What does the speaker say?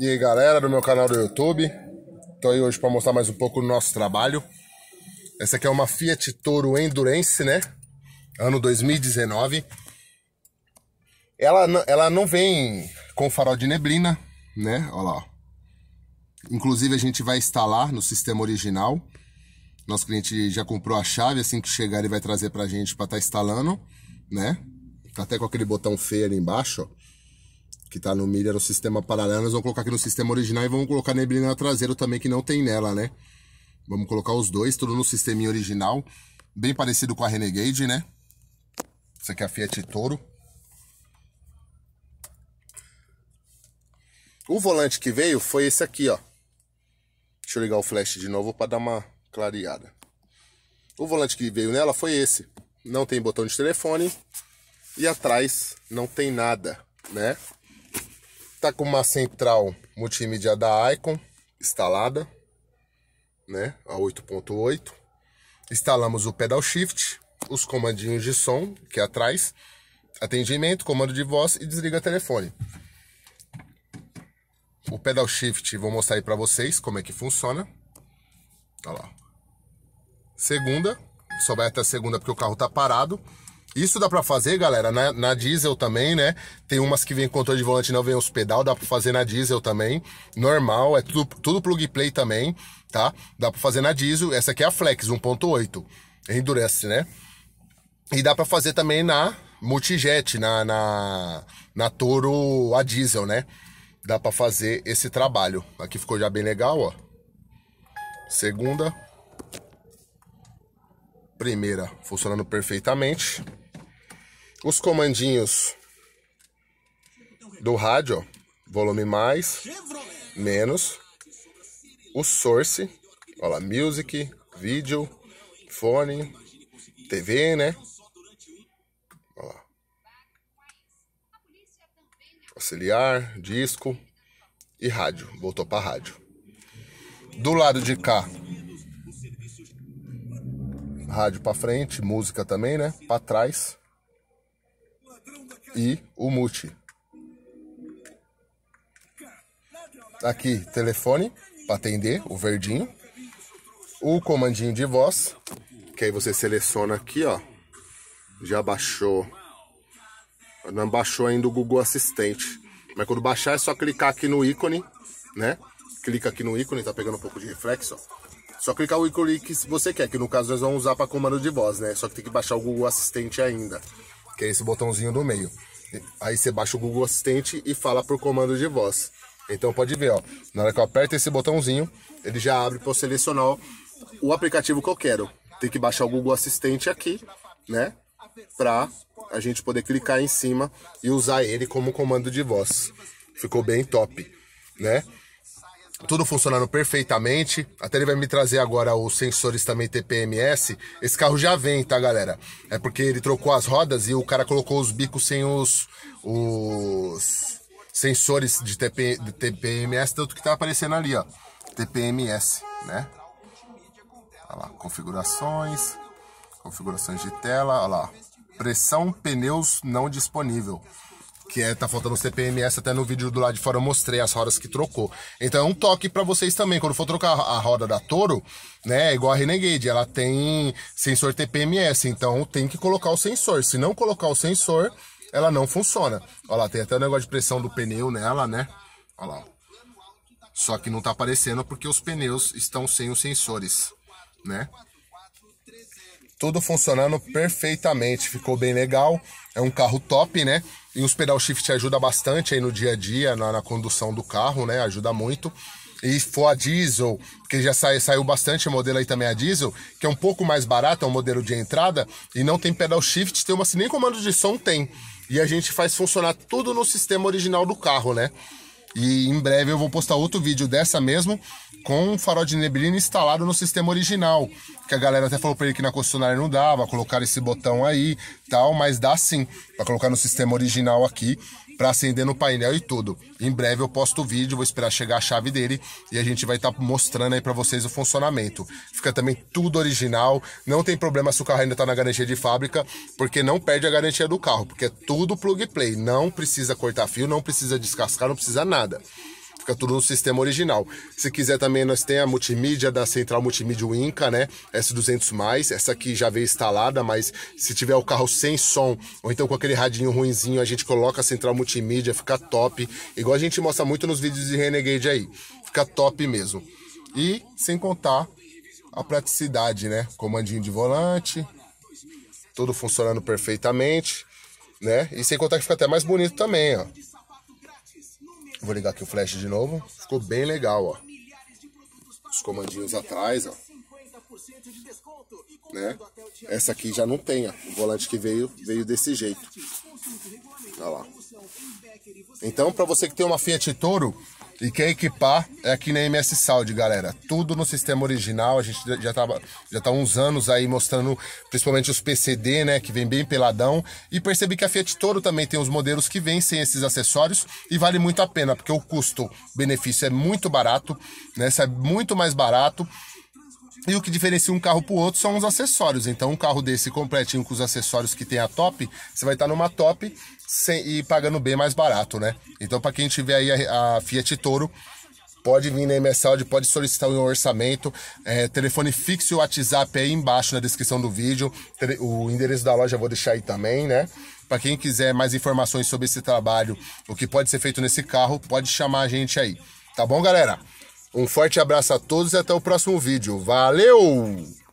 E aí galera do meu canal do YouTube, tô aí hoje para mostrar mais um pouco do nosso trabalho. Essa aqui é uma Fiat Toro Endurance, né? Ano 2019. Ela, ela não vem com farol de neblina, né? Olha lá. Inclusive a gente vai instalar no sistema original. Nosso cliente já comprou a chave, assim que chegar ele vai trazer pra gente pra estar tá instalando, né? Tá até com aquele botão feio ali embaixo, ó. Que tá no milha o sistema paralelo. Nós vamos colocar aqui no sistema original e vamos colocar neblina traseiro também, que não tem nela, né? Vamos colocar os dois, tudo no sisteminha original. Bem parecido com a Renegade, né? Isso aqui é a Fiat Toro. O volante que veio foi esse aqui, ó. Deixa eu ligar o flash de novo para dar uma clareada. O volante que veio nela foi esse. Não tem botão de telefone e atrás não tem nada, né? Tá com uma central multimídia da Icon instalada, né? A 8.8. Instalamos o pedal shift, os comandinhos de som que é atrás, atendimento, comando de voz e desliga telefone. O pedal shift vou mostrar aí para vocês como é que funciona segunda, só vai até segunda porque o carro tá parado. Isso dá para fazer, galera, na, na, diesel também, né? Tem umas que vem com controle de volante, não vem os pedal, dá para fazer na diesel também. Normal, é tudo, tudo plug play também, tá? Dá para fazer na diesel. Essa aqui é a Flex 1.8, endurece, né? E dá para fazer também na Multijet, na, na, na Toro a diesel, né? Dá para fazer esse trabalho. Aqui ficou já bem legal, ó. Segunda, primeira funcionando perfeitamente. Os comandinhos do rádio, volume mais, menos. O source, olha lá, music, vídeo, fone, TV, né? Olha lá. Auxiliar, disco e rádio. Voltou para rádio. Do lado de cá, rádio para frente, música também, né? Para trás. E o mute. Aqui, telefone para atender, o verdinho. O comandinho de voz, que aí você seleciona aqui, ó. Já baixou. Não baixou ainda o Google Assistente. Mas quando baixar é só clicar aqui no ícone, né? Clica aqui no ícone, tá pegando um pouco de reflexo, ó só clicar o ícone que você quer, que no caso nós vamos usar para comando de voz, né? Só que tem que baixar o Google Assistente ainda, que é esse botãozinho do meio. Aí você baixa o Google Assistente e fala por comando de voz. Então pode ver, ó, na hora que eu aperto esse botãozinho, ele já abre para eu selecionar o aplicativo que eu quero. Tem que baixar o Google Assistente aqui, né? Para a gente poder clicar em cima e usar ele como comando de voz. Ficou bem top, né? tudo funcionando perfeitamente. Até ele vai me trazer agora os sensores também TPMS. Esse carro já vem, tá, galera? É porque ele trocou as rodas e o cara colocou os bicos sem os, os sensores de, TP, de TPMS, tanto que tá aparecendo ali, ó. TPMS, né? Olha lá, configurações, configurações de tela, olha lá. Pressão, pneus não disponível que é, tá faltando CPMS, até no vídeo do lado de fora eu mostrei as rodas que trocou. Então é um toque para vocês também, quando for trocar a roda da Toro, né, é igual a Renegade, ela tem sensor TPMS, então tem que colocar o sensor. Se não colocar o sensor, ela não funciona. Olha lá, tem até o negócio de pressão do pneu nela, né? Olha lá. Só que não tá aparecendo porque os pneus estão sem os sensores, né? tudo funcionando perfeitamente, ficou bem legal. É um carro top, né? E os pedal shift ajuda bastante aí no dia a dia, na, na condução do carro, né? Ajuda muito. E for a diesel, que já sai, saiu bastante modelo aí também a diesel, que é um pouco mais barato, é um modelo de entrada e não tem pedal shift, tem uma, nem comando de som tem. E a gente faz funcionar tudo no sistema original do carro, né? E em breve eu vou postar outro vídeo dessa mesmo, com um farol de neblina instalado no sistema original. Que a galera até falou pra ele que na concessionária não dava, colocar esse botão aí tal, mas dá sim, para colocar no sistema original aqui para acender no painel e tudo. Em breve eu posto o vídeo, vou esperar chegar a chave dele e a gente vai estar tá mostrando aí para vocês o funcionamento. Fica também tudo original, não tem problema se o carro ainda está na garantia de fábrica, porque não perde a garantia do carro, porque é tudo plug play, não precisa cortar fio, não precisa descascar, não precisa nada. Fica tudo no sistema original. Se quiser também, nós tem a multimídia da Central Multimídia Inca, né? S200+, essa aqui já veio instalada, mas se tiver o carro sem som, ou então com aquele radinho ruinzinho, a gente coloca a Central Multimídia, fica top. Igual a gente mostra muito nos vídeos de Renegade aí. Fica top mesmo. E sem contar a praticidade, né? Comandinho de volante, tudo funcionando perfeitamente, né? E sem contar que fica até mais bonito também, ó. Vou ligar aqui o flash de novo. Ficou bem legal, ó. Os comandinhos atrás, ó. Né? Essa aqui já não tem, ó. O volante que veio, veio desse jeito. Olha lá. Então, para você que tem uma Fiat Toro, e quem equipar é aqui na MS Saúde, galera. Tudo no sistema original. A gente já tá, já tá uns anos aí mostrando, principalmente os PCD, né? Que vem bem peladão. E percebi que a Fiat Toro também tem os modelos que vêm sem esses acessórios. E vale muito a pena, porque o custo-benefício é muito barato, né? Isso é muito mais barato. E o que diferencia um carro pro outro são os acessórios. Então, um carro desse completinho com os acessórios que tem a top, você vai estar tá numa top sem, e pagando bem mais barato, né? Então, para quem tiver aí a, a Fiat Toro, pode vir na MSAudio, pode solicitar um orçamento. É, telefone fixo e WhatsApp aí embaixo na descrição do vídeo. O endereço da loja eu vou deixar aí também, né? Para quem quiser mais informações sobre esse trabalho, o que pode ser feito nesse carro, pode chamar a gente aí. Tá bom, galera? Um forte abraço a todos e até o próximo vídeo. Valeu!